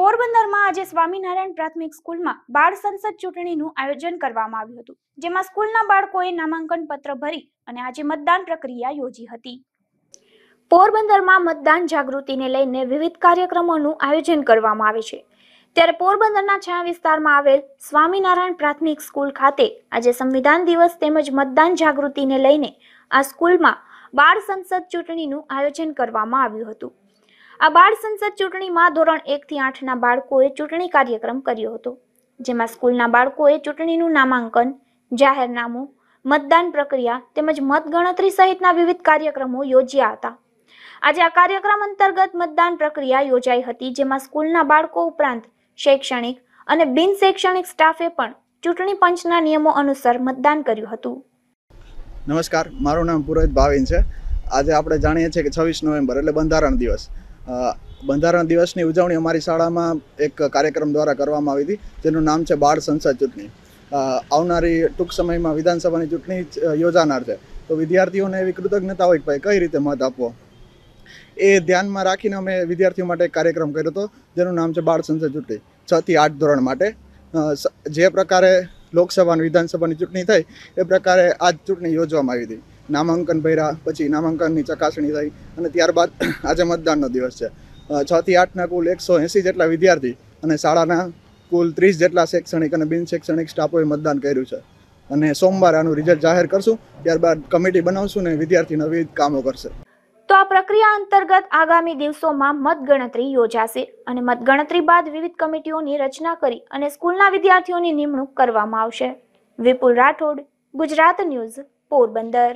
પોરબંદરમાં આજે સ્વામિનારાયણ પ્રાથમિક સ્કૂલમાં બાળ સંસદ ચૂંટણીનું આયોજન કરવામાં આવ્યું હતું જેમાં સ્કૂલના બાળકોએ નામાંકન પત્ર ભરી અને આજે મતદાન પ્રક્રિયા યોજી હતી પોરબંદરમાં મતદાન જાગૃતિને લઈને વિવિધ કાર્યક્રમોનું આયોજન કરવામાં આવે છે ત્યારે પોરબંદરના છાયા વિસ્તારમાં આવેલ સ્વામિનારાયણ પ્રાથમિક સ્કૂલ ખાતે આજે સંવિધાન દિવસ તેમજ મતદાન જાગૃતિને લઈને આ સ્કૂલમાં બાળ સંસદ ચૂંટણીનું આયોજન કરવામાં આવ્યું હતું આ બાળ સંસદ ચૂંટણીમાં ધોરણ એકથી આઠના બાળકોએ ચૂંટણી કાર્યક્રમ કર્યો હતો જેમાં સ્કૂલના બાળકોએ ચૂંટણીનું નામાંકન જાહેરનામું મતદાન પ્રક્રિયા તેમજ મતગણતરી સહિતના વિવિધ કાર્યક્રમો યોજ્યા હતા આજે આ કાર્યક્રમ અંતર્ગત મતદાન પ્રક્રિયા યોજાઈ હતી જેમાં સ્કૂલના બાળકો ઉપરાંત શૈક્ષણિક અને બિન શૈક્ષણિક સ્ટાફે પણ ચૂંટણી પંચના નિયમો અનુસાર મતદાન કર્યું હતું નમસ્કાર મારું નામ પુરોહિત ભાવિન છે આજે આપણે જાણીએ છીએ કે છવ્વીસ નવેમ્બર એટલે બંધારણ દિવસ બંધારણ દિવસની ઉજવણી અમારી શાળામાં એક કાર્યક્રમ દ્વારા કરવામાં આવી હતી જેનું નામ છે બાળ સંસદ ચૂંટણી આવનારી ટૂંક સમયમાં વિધાનસભાની ચૂંટણી યોજાનાર છે તો વિદ્યાર્થીઓને એવી કૃતજ્ઞતા હોય કે ભાઈ કઈ રીતે મત આપવો એ ધ્યાનમાં રાખીને અમે વિદ્યાર્થીઓ માટે એક કાર્યક્રમ કર્યો હતો જેનું નામ છે બાળ સંસદ ચૂંટણી છ થી આઠ ધોરણ માટે જે પ્રકારે લોકસભા અને વિધાનસભાની ચૂંટણી થઈ એ પ્રકારે આ ચૂંટણી યોજવામાં આવી હતી નામાંકન ભર્યા પછી નામાંકનની ચકાસણી થઈ અને ત્યારબાદ આજે મતદાનનો દિવસ છે છ થી આઠના કુલ એકસો એંસી જેટલા વિદ્યાર્થી અને શાળાના કુલ ત્રીસ જેટલા શૈક્ષણિક અને બિન શૈક્ષણિક સ્ટાફોએ મતદાન કર્યું છે અને સોમવારે આનું રિઝલ્ટ જાહેર કરશું ત્યારબાદ કમિટી બનાવશું ને વિદ્યાર્થીના વિવિધ કામો કરશે તો આ પ્રક્રિયા અંતર્ગત આગામી દિવસોમાં મતગણતરી યોજાશે અને મતગણતરી બાદ વિવિધ કમિટીઓની રચના કરી અને સ્કૂલના વિદ્યાર્થીઓની નિમણૂક કરવામાં આવશે વિપુલ રાઠોડ ગુજરાત ન્યૂઝ પોરબંદર